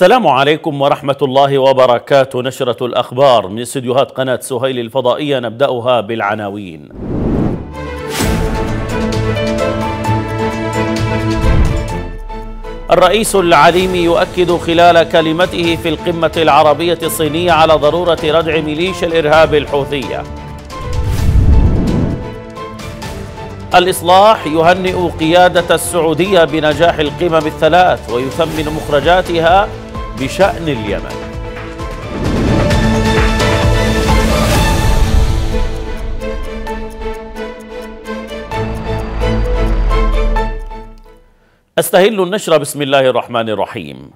السلام عليكم ورحمة الله وبركاته نشرة الأخبار من استديوهات قناة سهيل الفضائية نبدأها بالعناوين الرئيس العليمي يؤكد خلال كلمته في القمة العربية الصينية على ضرورة ردع ميليشيا الإرهاب الحوثية الإصلاح يهنئ قيادة السعودية بنجاح القمم الثلاث ويثمن مخرجاتها بشأن اليمن استهل النشر بسم الله الرحمن الرحيم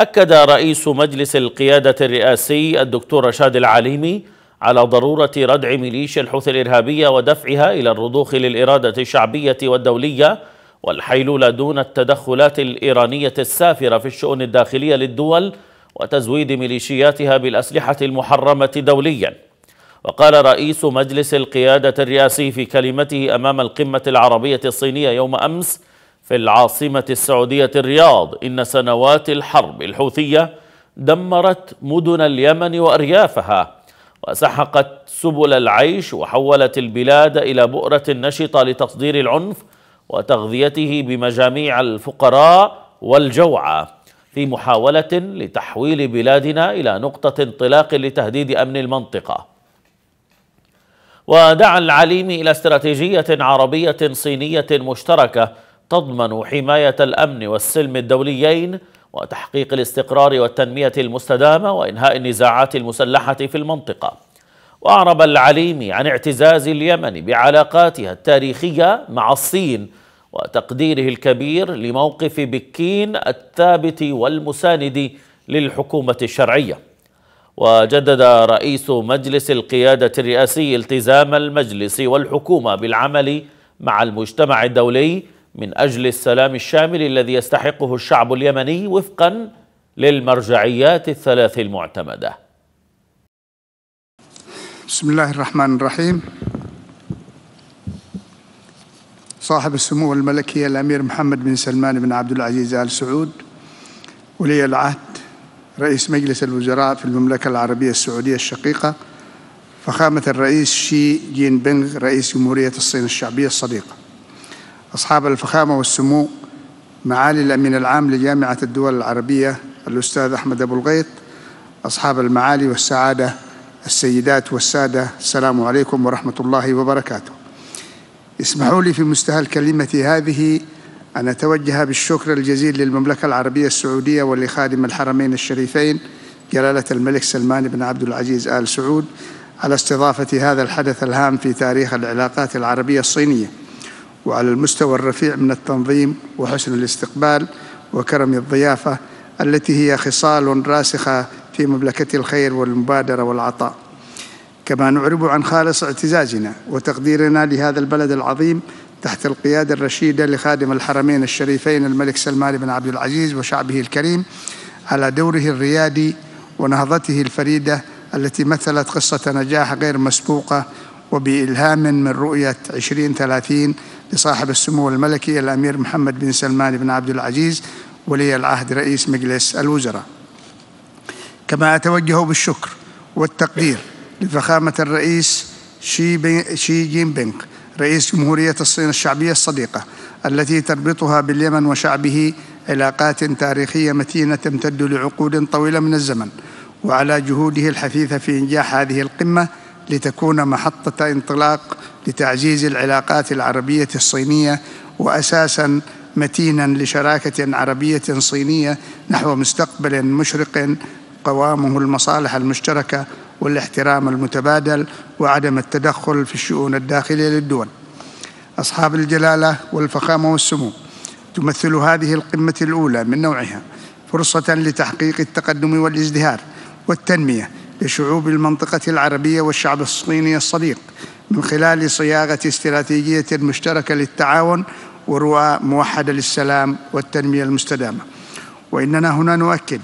أكد رئيس مجلس القيادة الرئاسي الدكتور رشاد العليمي على ضرورة ردع ميليشيا الحوثي الإرهابية ودفعها إلى الرضوخ للإرادة الشعبية والدولية والحيلولة دون التدخلات الإيرانية السافرة في الشؤون الداخلية للدول وتزويد ميليشياتها بالأسلحة المحرمة دولياً وقال رئيس مجلس القيادة الرئاسي في كلمته أمام القمة العربية الصينية يوم أمس في العاصمة السعودية الرياض إن سنوات الحرب الحوثية دمرت مدن اليمن وأريافها وسحقت سبل العيش وحولت البلاد إلى بؤرة نشطة لتصدير العنف وتغذيته بمجاميع الفقراء والجوعى في محاولة لتحويل بلادنا إلى نقطة انطلاق لتهديد أمن المنطقة ودعا العليم إلى استراتيجية عربية صينية مشتركة تضمن حماية الأمن والسلم الدوليين وتحقيق الاستقرار والتنمية المستدامة وإنهاء النزاعات المسلحة في المنطقة وأعرب العليمي عن اعتزاز اليمن بعلاقاتها التاريخية مع الصين وتقديره الكبير لموقف بكين الثابت والمساند للحكومة الشرعية وجدد رئيس مجلس القيادة الرئاسي التزام المجلس والحكومة بالعمل مع المجتمع الدولي من أجل السلام الشامل الذي يستحقه الشعب اليمني وفقا للمرجعيات الثلاث المعتمدة بسم الله الرحمن الرحيم صاحب السمو الملكي الأمير محمد بن سلمان بن عبد العزيز آل سعود ولي العهد رئيس مجلس الوزراء في المملكة العربية السعودية الشقيقة فخامة الرئيس شي جين بينغ رئيس جمهورية الصين الشعبية الصديقة أصحاب الفخامة والسمو معالي الأمين العام لجامعة الدول العربية الأستاذ أحمد أبو الغيط أصحاب المعالي والسعادة السيدات والسادة السلام عليكم ورحمة الله وبركاته اسمحوا لي في مستهل كلمتي هذه أن أتوجه بالشكر الجزيل للمملكة العربية السعودية ولخادم الحرمين الشريفين جلالة الملك سلمان بن عبد العزيز آل سعود على استضافة هذا الحدث الهام في تاريخ العلاقات العربية الصينية وعلى المستوى الرفيع من التنظيم وحسن الاستقبال وكرم الضيافة التي هي خصال راسخة في مملكة الخير والمبادرة والعطاء كما نعرب عن خالص اعتزازنا وتقديرنا لهذا البلد العظيم تحت القيادة الرشيدة لخادم الحرمين الشريفين الملك سلمان بن عبد العزيز وشعبه الكريم على دوره الريادي ونهضته الفريدة التي مثلت قصة نجاح غير مسبوقة وبإلهام من رؤية 2030 لصاحب السمو الملكي الأمير محمد بن سلمان بن عبد العزيز ولي العهد رئيس مجلس الوزراء كما أتوجه بالشكر والتقدير لفخامة الرئيس شي, بين شي جين بينغ رئيس جمهورية الصين الشعبية الصديقة التي تربطها باليمن وشعبه علاقات تاريخية متينة تمتد لعقود طويلة من الزمن وعلى جهوده الحثيثة في إنجاح هذه القمة لتكون محطة انطلاق لتعزيز العلاقات العربية الصينية وأساساً متينا لشراكة عربية صينية نحو مستقبل مشرق قوامه المصالح المشتركة والاحترام المتبادل وعدم التدخل في الشؤون الداخلية للدول أصحاب الجلالة والفخامة والسمو تمثل هذه القمة الأولى من نوعها فرصة لتحقيق التقدم والازدهار والتنمية لشعوب المنطقة العربية والشعب الصيني الصديق من خلال صياغة استراتيجية مشتركة للتعاون ورؤى موحدة للسلام والتنمية المستدامة وإننا هنا نؤكد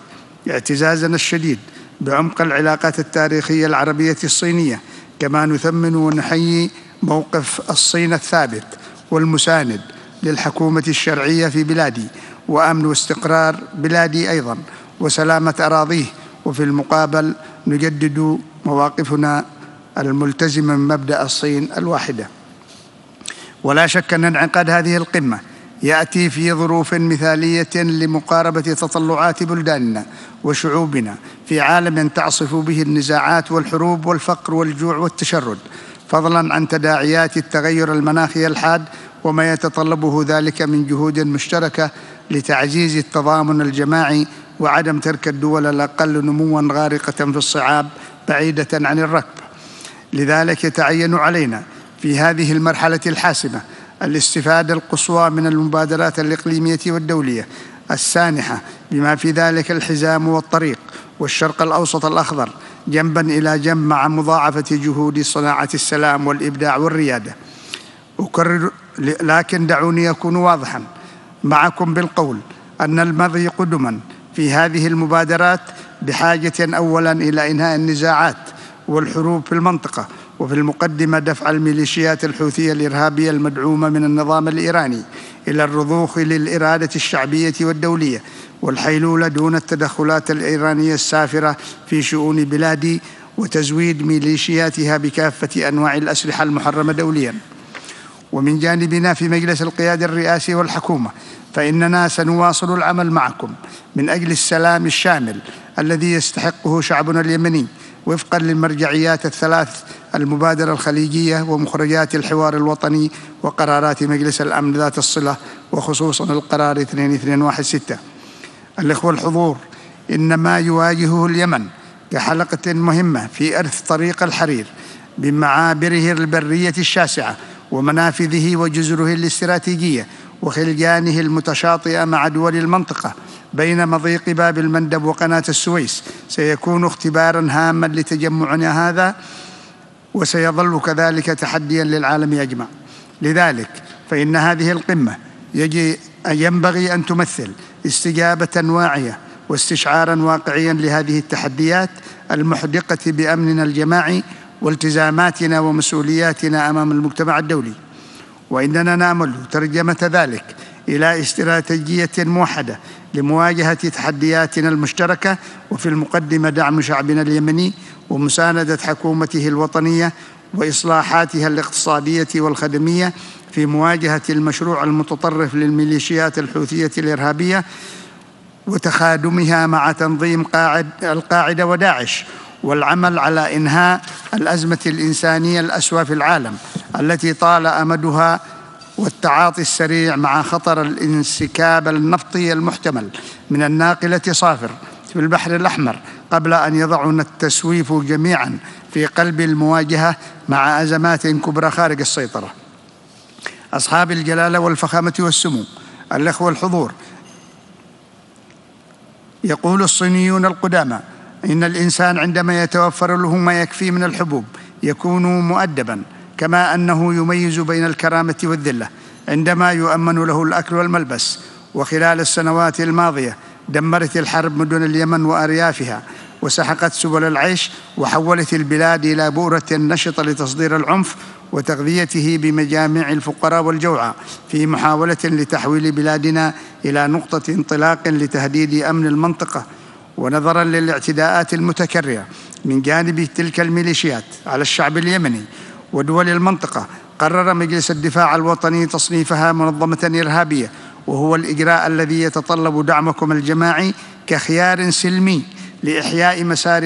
اعتزازنا الشديد بعمق العلاقات التاريخية العربية الصينية كما نثمن ونحيي موقف الصين الثابت والمساند للحكومة الشرعية في بلادي وأمن واستقرار بلادي أيضا وسلامة أراضيه وفي المقابل نجدد مواقفنا الملتزمة من مبدأ الصين الواحدة ولا شك أن انعقاد هذه القمة يأتي في ظروف مثالية لمقاربة تطلعات بلداننا وشعوبنا في عالم تعصف به النزاعات والحروب والفقر والجوع والتشرد فضلا عن تداعيات التغير المناخي الحاد وما يتطلبه ذلك من جهود مشتركة لتعزيز التضامن الجماعي وعدم ترك الدول الأقل نموا غارقة في الصعاب بعيدة عن الركب لذلك يتعين علينا في هذه المرحلة الحاسمة الاستفادة القصوى من المبادرات الإقليمية والدولية السانحة بما في ذلك الحزام والطريق والشرق الأوسط الأخضر جنبا إلى جنب مع مضاعفة جهود صناعة السلام والإبداع والريادة أكرر لكن دعوني أكون واضحا معكم بالقول أن المضي قدما في هذه المبادرات بحاجة أولا إلى إنهاء النزاعات والحروب في المنطقة وفي المقدمة دفع الميليشيات الحوثية الإرهابية المدعومة من النظام الإيراني إلى الرضوخ للإرادة الشعبية والدولية والحيلولة دون التدخلات الإيرانية السافرة في شؤون بلادي وتزويد ميليشياتها بكافة أنواع الأسلحة المحرمة دولياً ومن جانبنا في مجلس القيادة الرئاسي والحكومة فإننا سنواصل العمل معكم من أجل السلام الشامل الذي يستحقه شعبنا اليمني وفقا للمرجعيات الثلاث المبادرة الخليجية ومخرجات الحوار الوطني وقرارات مجلس الأمن ذات الصلة وخصوصا القرار 2216 الإخوة الحضور إن ما يواجهه اليمن كحلقة مهمة في إرث طريق الحرير بمعابره البرية الشاسعة ومنافذه وجزره الاستراتيجية وخلجانه المتشاطئة مع دول المنطقة بين مضيق باب المندب وقناة السويس سيكون اختبارا هاما لتجمعنا هذا وسيظل كذلك تحديا للعالم اجمع لذلك فان هذه القمه يجي ينبغي ان تمثل استجابه واعيه واستشعارا واقعيا لهذه التحديات المحدقه بامننا الجماعي والتزاماتنا ومسؤولياتنا امام المجتمع الدولي واننا نامل ترجمه ذلك الى استراتيجيه موحده لمواجهه تحدياتنا المشتركه وفي المقدمه دعم شعبنا اليمني ومساندة حكومته الوطنية وإصلاحاتها الاقتصادية والخدمية في مواجهة المشروع المتطرف للميليشيات الحوثية الإرهابية وتخادمها مع تنظيم قاعد القاعدة وداعش والعمل على إنهاء الأزمة الإنسانية الأسوأ في العالم التي طال أمدها والتعاطي السريع مع خطر الانسكاب النفطي المحتمل من الناقلة صافر في البحر الأحمر قبل أن يضعنا التسويف جميعا في قلب المواجهة مع أزمات كبرى خارج السيطرة أصحاب الجلالة والفخامة والسمو الأخوة الحضور يقول الصينيون القدامى إن الإنسان عندما يتوفر له ما يكفي من الحبوب يكون مؤدبا كما أنه يميز بين الكرامة والذلة عندما يؤمن له الأكل والملبس وخلال السنوات الماضية دمرت الحرب مدن اليمن وأريافها وسحقت سبل العيش وحولت البلاد إلى بؤرة نشطة لتصدير العنف وتغذيته بمجامع الفقراء والجوعى في محاولة لتحويل بلادنا إلى نقطة انطلاق لتهديد أمن المنطقة ونظرا للاعتداءات المتكررة من جانب تلك الميليشيات على الشعب اليمني ودول المنطقة قرر مجلس الدفاع الوطني تصنيفها منظمة إرهابية وهو الإجراء الذي يتطلب دعمكم الجماعي كخيار سلمي لإحياء مسار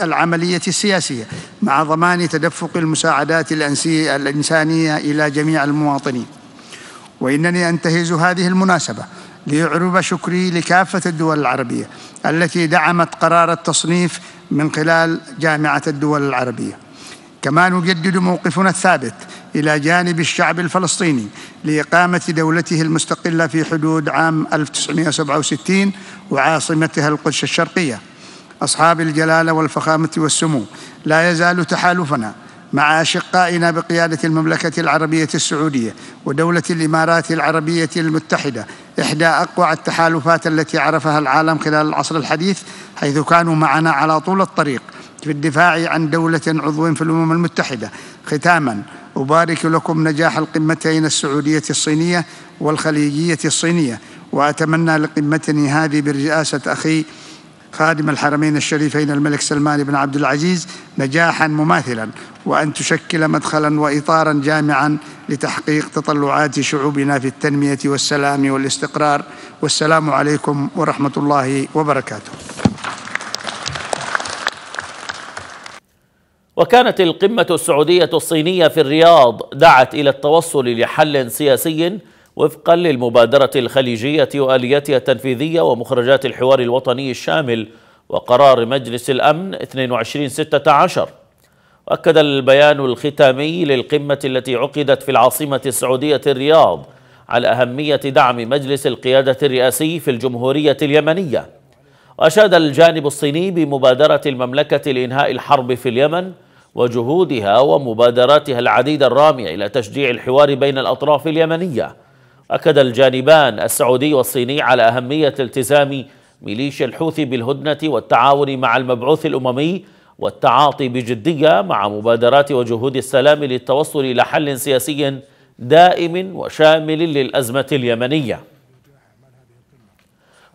العملية السياسية مع ضمان تدفق المساعدات الإنسانية إلى جميع المواطنين وإنني أنتهز هذه المناسبة ليعرب شكري لكافة الدول العربية التي دعمت قرار التصنيف من خلال جامعة الدول العربية كما نجدد موقفنا الثابت إلى جانب الشعب الفلسطيني لإقامة دولته المستقلة في حدود عام 1967 وعاصمتها القدس الشرقية أصحاب الجلالة والفخامة والسمو لا يزال تحالفنا مع أشقائنا بقيادة المملكة العربية السعودية ودولة الإمارات العربية المتحدة إحدى أقوى التحالفات التي عرفها العالم خلال العصر الحديث حيث كانوا معنا على طول الطريق في الدفاع عن دولة عضو في الأمم المتحدة ختاما أبارك لكم نجاح القمتين السعودية الصينية والخليجية الصينية وأتمنى لقمتني هذه برئاسة أخي خادم الحرمين الشريفين الملك سلمان بن عبد العزيز نجاحا مماثلا وأن تشكل مدخلا وإطارا جامعا لتحقيق تطلعات شعوبنا في التنمية والسلام والاستقرار والسلام عليكم ورحمة الله وبركاته وكانت القمة السعودية الصينية في الرياض دعت إلى التوصل لحل سياسي وفقا للمبادرة الخليجية وآلياتها التنفيذية ومخرجات الحوار الوطني الشامل وقرار مجلس الامن 2216 أكد وأكد البيان الختامي للقمة التي عقدت في العاصمة السعودية الرياض على أهمية دعم مجلس القيادة الرئاسي في الجمهورية اليمنية وأشاد الجانب الصيني بمبادرة المملكة لإنهاء الحرب في اليمن وجهودها ومبادراتها العديدة الرامية إلى تشجيع الحوار بين الأطراف اليمنية أكد الجانبان السعودي والصيني على أهمية التزام ميليشيا الحوثي بالهدنة والتعاون مع المبعوث الأممي والتعاطي بجدية مع مبادرات وجهود السلام للتوصل إلى حل سياسي دائم وشامل للأزمة اليمنية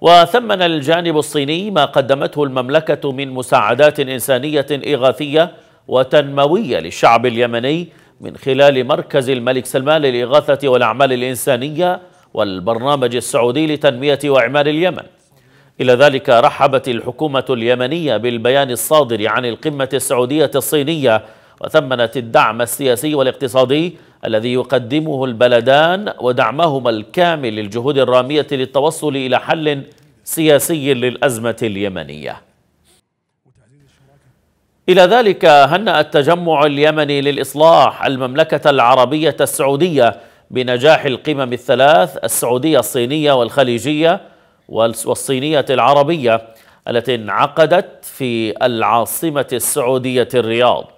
وثمن الجانب الصيني ما قدمته المملكة من مساعدات إنسانية إغاثية وتنموية للشعب اليمني من خلال مركز الملك سلمان للإغاثة والأعمال الإنسانية والبرنامج السعودي لتنمية وإعمار اليمن إلى ذلك رحبت الحكومة اليمنية بالبيان الصادر عن القمة السعودية الصينية وثمنت الدعم السياسي والاقتصادي الذي يقدمه البلدان ودعمهما الكامل للجهود الرامية للتوصل إلى حل سياسي للأزمة اليمنية إلى ذلك هنأ التجمع اليمني للإصلاح المملكة العربية السعودية بنجاح القمم الثلاث السعودية الصينية والخليجية والصينية العربية التي انعقدت في العاصمة السعودية الرياض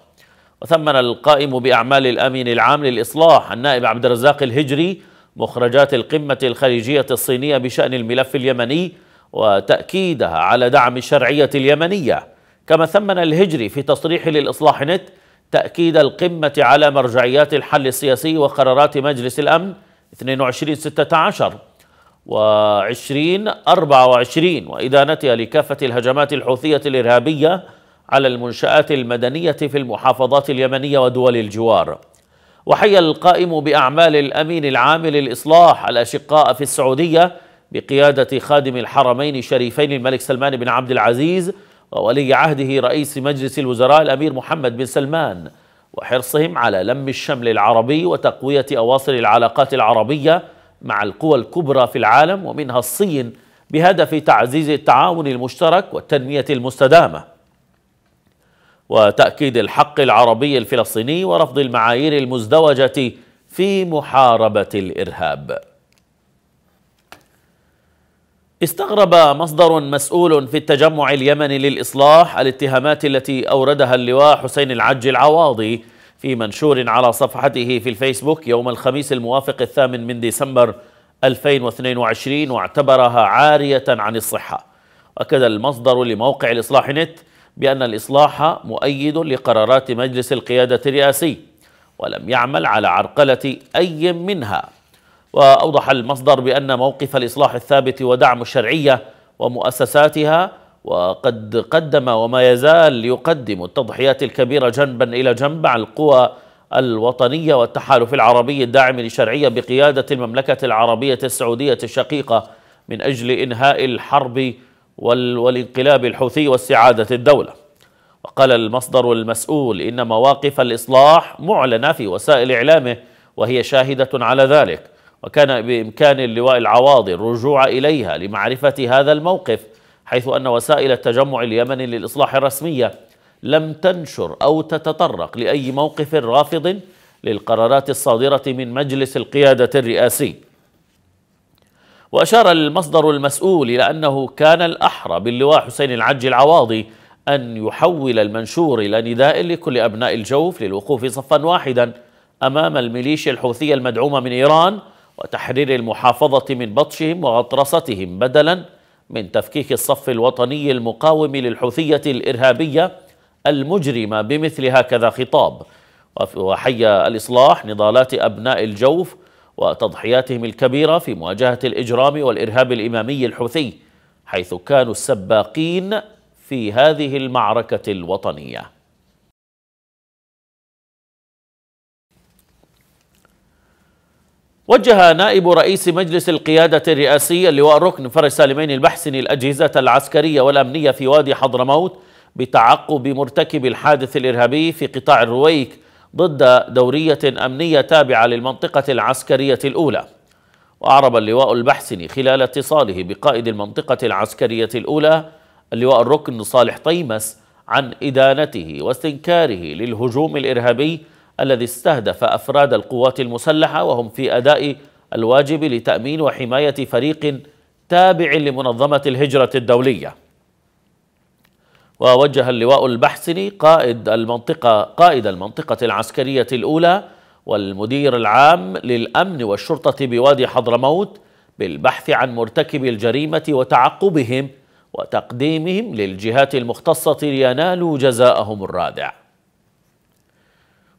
وثمن القائم بأعمال الأمين العام للإصلاح النائب عبد الرزاق الهجري مخرجات القمة الخليجية الصينية بشأن الملف اليمني وتأكيدها على دعم الشرعية اليمنية كما ثمن الهجري في تصريح للإصلاح نت تأكيد القمة على مرجعيات الحل السياسي وقرارات مجلس الأمن 22 16 و20 24 وإدانتها لكافة الهجمات الحوثية الإرهابية على المنشآت المدنية في المحافظات اليمنية ودول الجوار وحي القائم بأعمال الأمين العام للإصلاح الأشقاء في السعودية بقيادة خادم الحرمين الشريفين الملك سلمان بن عبد العزيز وولي عهده رئيس مجلس الوزراء الأمير محمد بن سلمان وحرصهم على لم الشمل العربي وتقوية أواصر العلاقات العربية مع القوى الكبرى في العالم ومنها الصين بهدف تعزيز التعاون المشترك والتنمية المستدامة وتأكيد الحق العربي الفلسطيني ورفض المعايير المزدوجة في محاربة الإرهاب استغرب مصدر مسؤول في التجمع اليمني للإصلاح الاتهامات التي أوردها اللواء حسين العج العواضي في منشور على صفحته في الفيسبوك يوم الخميس الموافق الثامن من ديسمبر 2022 واعتبرها عارية عن الصحة أكد المصدر لموقع الإصلاح نت بأن الإصلاح مؤيد لقرارات مجلس القيادة الرئاسي ولم يعمل على عرقلة أي منها وأوضح المصدر بأن موقف الإصلاح الثابت ودعم الشرعية ومؤسساتها وقد قدم وما يزال يقدم التضحيات الكبيرة جنبا إلى جنب عن القوى الوطنية والتحالف العربي الداعم للشرعية بقيادة المملكة العربية السعودية الشقيقة من أجل إنهاء الحرب والانقلاب الحوثي واستعادة الدولة وقال المصدر المسؤول إن مواقف الإصلاح معلنة في وسائل إعلامه وهي شاهدة على ذلك وكان بإمكان اللواء العواضي الرجوع إليها لمعرفة هذا الموقف حيث أن وسائل التجمع اليمني للإصلاح الرسمية لم تنشر أو تتطرق لأي موقف رافض للقرارات الصادرة من مجلس القيادة الرئاسي وأشار المصدر المسؤول إلى أنه كان الأحرى باللواء حسين العج العواضي أن يحول المنشور إلى نداء لكل أبناء الجوف للوقوف صفا واحدا أمام الميليشيا الحوثية المدعومة من إيران وتحرير المحافظة من بطشهم وغطرستهم بدلا من تفكيك الصف الوطني المقاوم للحوثية الإرهابية المجرمة بمثل هكذا خطاب وحي الإصلاح نضالات أبناء الجوف وتضحياتهم الكبيرة في مواجهة الإجرام والإرهاب الإمامي الحوثي حيث كانوا السباقين في هذه المعركة الوطنية وجه نائب رئيس مجلس القيادة الرئاسي اللواء الركن فرج سالمين البحسني الأجهزة العسكرية والأمنية في وادي حضرموت بتعقب مرتكب الحادث الإرهابي في قطاع الرويك ضد دورية أمنية تابعة للمنطقة العسكرية الأولى وأعرب اللواء البحسني خلال اتصاله بقائد المنطقة العسكرية الأولى اللواء الركن صالح طيمس عن إدانته واستنكاره للهجوم الإرهابي الذي استهدف أفراد القوات المسلحة وهم في أداء الواجب لتأمين وحماية فريق تابع لمنظمة الهجرة الدولية ووجه اللواء البحسني قائد المنطقة قائد المنطقة العسكرية الأولى والمدير العام للأمن والشرطة بوادي حضرموت بالبحث عن مرتكبي الجريمة وتعقبهم وتقديمهم للجهات المختصة لينالوا جزاءهم الرادع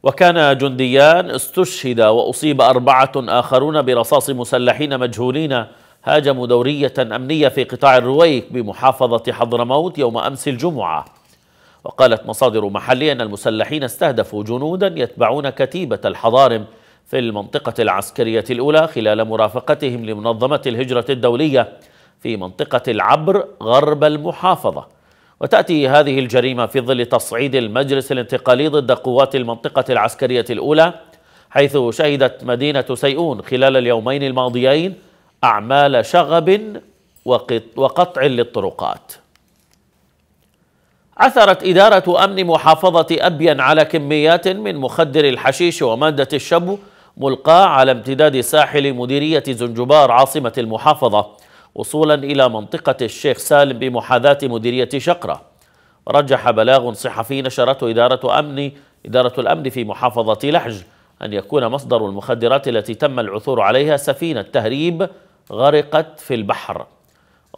وكان جنديان استشهد وأصيب أربعة آخرون برصاص مسلحين مجهولين هاجموا دورية أمنية في قطاع الرويك بمحافظة حضرموت يوم أمس الجمعة وقالت مصادر محلية أن المسلحين استهدفوا جنودا يتبعون كتيبة الحضارم في المنطقة العسكرية الأولى خلال مرافقتهم لمنظمة الهجرة الدولية في منطقة العبر غرب المحافظة وتأتي هذه الجريمة في ظل تصعيد المجلس الانتقالي ضد قوات المنطقة العسكرية الأولى حيث شهدت مدينة سيئون خلال اليومين الماضيين أعمال شغب وقطع للطرقات عثرت إدارة أمن محافظة أبين على كميات من مخدر الحشيش ومادة الشبو ملقاة على امتداد ساحل مديرية زنجبار عاصمة المحافظة وصولا إلى منطقة الشيخ سالم بمحاذاة مديرية شقرة رجح بلاغ صحفي نشرته إدارة أمن إدارة الأمن في محافظة لحج أن يكون مصدر المخدرات التي تم العثور عليها سفينة تهريب غرقت في البحر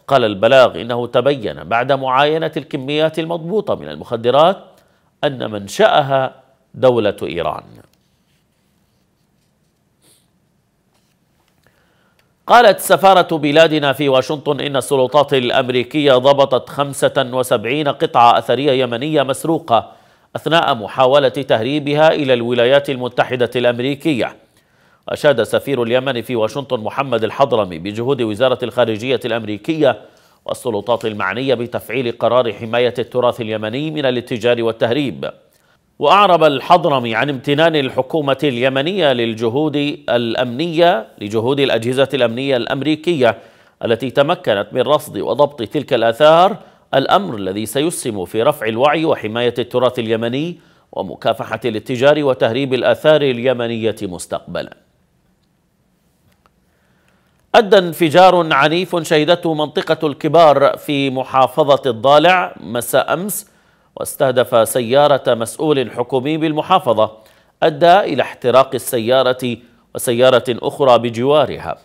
قال البلاغ إنه تبين بعد معاينة الكميات المضبوطة من المخدرات أن منشأها دولة إيران قالت سفارة بلادنا في واشنطن إن السلطات الأمريكية ضبطت 75 قطعة أثرية يمنية مسروقة أثناء محاولة تهريبها إلى الولايات المتحدة الأمريكية أشاد سفير اليمن في واشنطن محمد الحضرمي بجهود وزارة الخارجية الأمريكية والسلطات المعنية بتفعيل قرار حماية التراث اليمني من الاتجار والتهريب وأعرب الحضرمي عن امتنان الحكومة اليمنية للجهود الأمنية لجهود الأجهزة الأمنية الأمريكية التي تمكنت من رصد وضبط تلك الآثار الأمر الذي سيسهم في رفع الوعي وحماية التراث اليمني ومكافحة الاتجار وتهريب الآثار اليمنية مستقبلاً أدى انفجار عنيف شهدته منطقة الكبار في محافظة الضالع مساء أمس واستهدف سيارة مسؤول حكومي بالمحافظة أدى إلى احتراق السيارة وسيارة أخرى بجوارها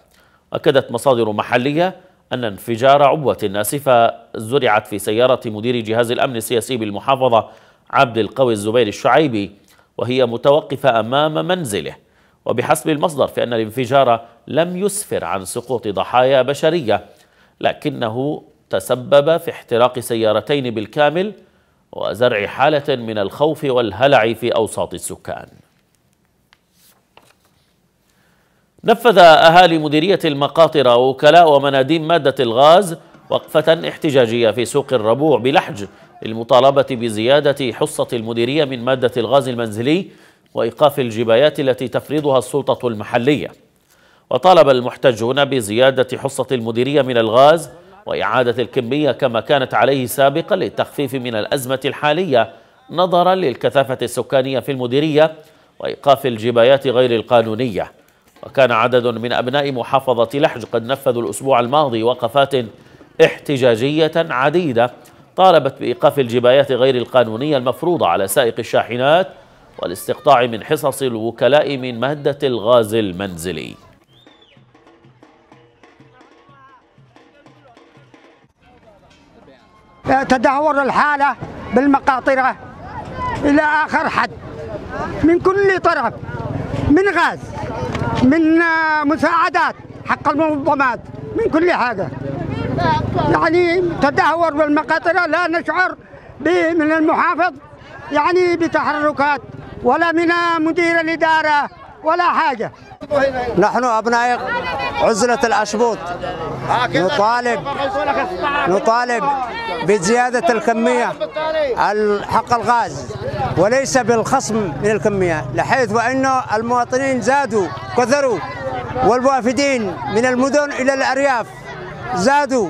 أكدت مصادر محلية أن انفجار عبوة ناسفة زرعت في سيارة مدير جهاز الأمن السياسي بالمحافظة عبد القوي الزبير الشعيبي وهي متوقفة أمام منزله وبحسب المصدر فإن الانفجار لم يسفر عن سقوط ضحايا بشرية لكنه تسبب في احتراق سيارتين بالكامل وزرع حالة من الخوف والهلع في أوساط السكان نفذ أهالي مديرية المقاطرة وكلاء ومناديم مادة الغاز وقفة احتجاجية في سوق الربوع بلحج للمطالبة بزيادة حصة المديرية من مادة الغاز المنزلي وإيقاف الجبايات التي تفرضها السلطة المحلية وطالب المحتجون بزيادة حصة المديرية من الغاز وإعادة الكمية كما كانت عليه سابقا للتخفيف من الأزمة الحالية نظرا للكثافة السكانية في المديرية وإيقاف الجبايات غير القانونية وكان عدد من أبناء محافظة لحج قد نفذوا الأسبوع الماضي وقفات احتجاجية عديدة طالبت بإيقاف الجبايات غير القانونية المفروضة على سائق الشاحنات والاستقطاع من حصص الوكلاء من مادة الغاز المنزلي تدهور الحالة بالمقاطرة إلى آخر حد من كل طرف من غاز من مساعدات حق المنظمات من كل حاجة يعني تدهور بالمقاطرة لا نشعر به من المحافظ يعني بتحركات ولا من مدير الإدارة ولا حاجة نحن أبناء عزلة الأشبوط نطالب نطالب بزيادة الكمية حق الغاز وليس بالخصم من الكمية لحيث وأن المواطنين زادوا كثروا والوافدين من المدن إلى الأرياف زادوا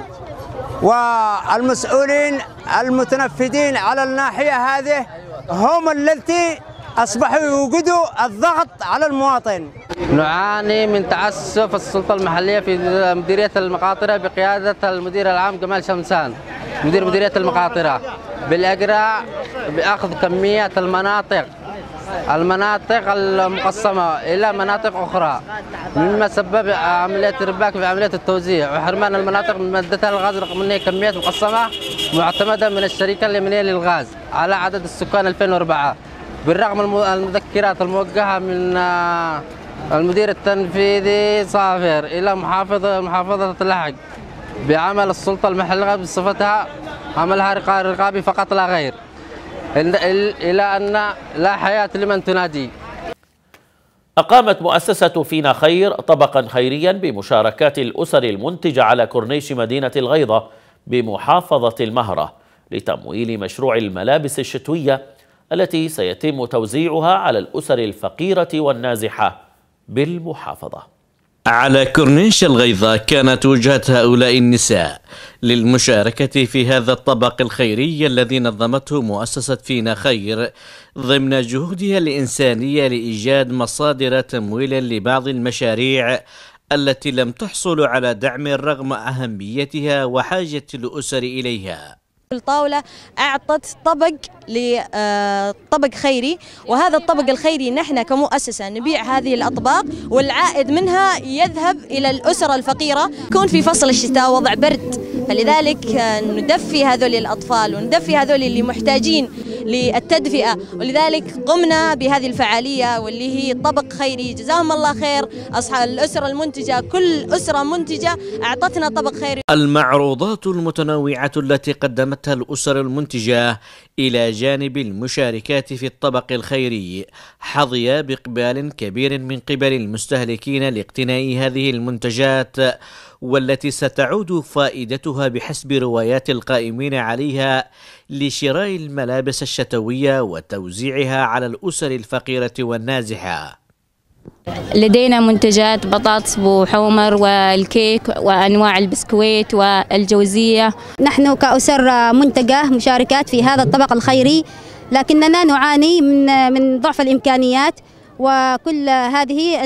والمسؤولين المتنفذين على الناحية هذه هم التي أصبحوا يوجدوا الضغط على المواطن نعاني من تعسف السلطة المحلية في مديرية المقاطرة بقيادة المدير العام جمال شمسان مدير مديرية المقاطرة بالإجراء بأخذ كمية المناطق المناطق المقسمة إلى مناطق أخرى مما سبب عملية الرباك في عملية التوزيع وحرمان المناطق من مادتها الغاز رغم كميات مقسمة معتمدة من الشركة اليمنية للغاز على عدد السكان 2004 بالرغم المذكرات الموجهة من آه، المدير التنفيذي صافر إلى محافظة محافظة لحج بعمل السلطة المحلية بصفتها عملها رقابي فقط لا غير إلى أن لا حياة لمن تنادي أقامت مؤسسة فينا خير طبقا خيريا بمشاركات الأسر المنتجة على كورنيش مدينة الغيضة بمحافظة المهرة لتمويل مشروع الملابس الشتوية التي سيتم توزيعها على الأسر الفقيرة والنازحة بالمحافظة على كورنيش الغيظة كانت وجهة هؤلاء النساء للمشاركة في هذا الطبق الخيري الذي نظمته مؤسسة فينا خير ضمن جهودها الإنسانية لإيجاد مصادر تمويل لبعض المشاريع التي لم تحصل على دعم رغم أهميتها وحاجة الأسر إليها الطاولة أعطت طبق لطبق آه، خيري وهذا الطبق الخيري نحن كمؤسسة نبيع هذه الأطباق والعائد منها يذهب إلى الأسرة الفقيرة يكون في فصل الشتاء وضع برد فلذلك آه، ندفي هذول الأطفال وندفي هذول اللي محتاجين للتدفئة ولذلك قمنا بهذه الفعالية واللي هي طبق خيري جزاهم الله خير أصحاب الأسرة المنتجة كل أسرة منتجة أعطتنا طبق خيري المعروضات المتنوعة التي قدمتها الأسر المنتجة إلى جانب المشاركات في الطبق الخيري حظي بإقبال كبير من قبل المستهلكين لاقتناء هذه المنتجات والتي ستعود فائدتها بحسب روايات القائمين عليها لشراء الملابس الشتويه وتوزيعها على الاسر الفقيره والنازحه لدينا منتجات بطاطس وحومر والكيك وأنواع البسكويت والجوزية نحن كأسر منتجة مشاركات في هذا الطبق الخيري لكننا نعاني من من ضعف الإمكانيات وكل هذه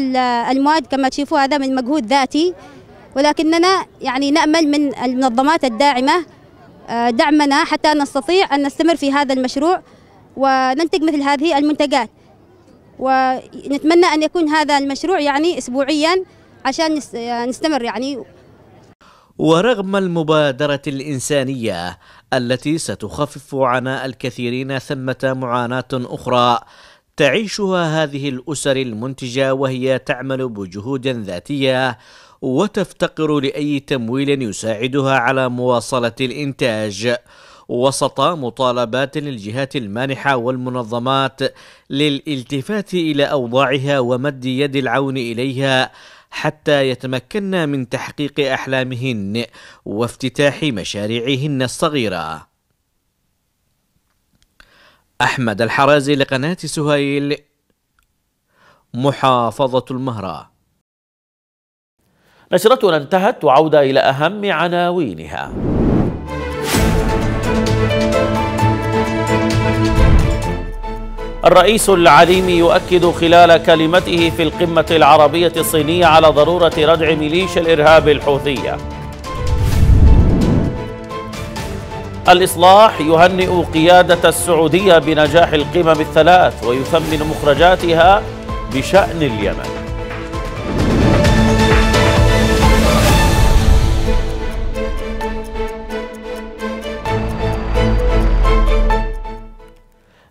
المواد كما تشوفوا هذا من مجهود ذاتي ولكننا يعني نأمل من المنظمات الداعمة آه، دعمنا حتى نستطيع أن نستمر في هذا المشروع وننتج مثل هذه المنتجات ونتمنى أن يكون هذا المشروع يعني أسبوعيا عشان آه، نستمر يعني ورغم المبادرة الإنسانية التي ستخفف عناء الكثيرين ثمة معاناة أخرى تعيشها هذه الأسر المنتجة وهي تعمل بجهود ذاتية وتفتقر لأي تمويل يساعدها على مواصلة الإنتاج وسط مطالبات للجهات المانحة والمنظمات للالتفات إلى أوضاعها ومد يد العون إليها حتى يتمكن من تحقيق أحلامهن وافتتاح مشاريعهن الصغيرة أحمد الحرازي لقناة سهيل محافظة المهره نشرتنا انتهت وعودة إلى أهم عناوينها الرئيس العليمي يؤكد خلال كلمته في القمة العربية الصينية على ضرورة ردع ميليشيا الإرهاب الحوثية الإصلاح يهنئ قيادة السعودية بنجاح القمم الثلاث ويثمن مخرجاتها بشأن اليمن